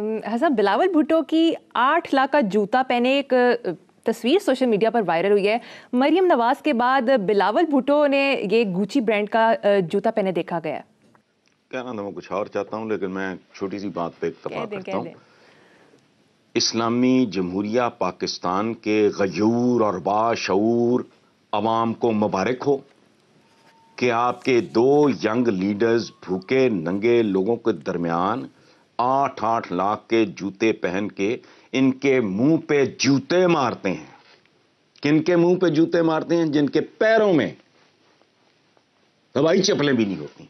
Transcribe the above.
हसन बिलावल भुट्टो की आठ लाख का जूता पहने एक तस्वीर सोशल मीडिया पर वायरल हुई है मरियम नवाज के बाद बिलावल भुट्टो ने ये गुची ब्रांड का जूता पहने देखा गया कहना तो मैं कुछ और चाहता हूँ लेकिन मैं छोटी सी बात पे इतफाक करता हूँ इस्लामी जमहूरिया पाकिस्तान के गयूर और बाशूर आवाम को मुबारक हो कि आपके दो यंग लीडर्स भूखे नंगे लोगों के दरमियान आठ आठ लाख के जूते पहन के इनके मुंह पे जूते मारते हैं किनके मुंह पे जूते मारते हैं जिनके पैरों में हवाई चप्पलें भी नहीं होती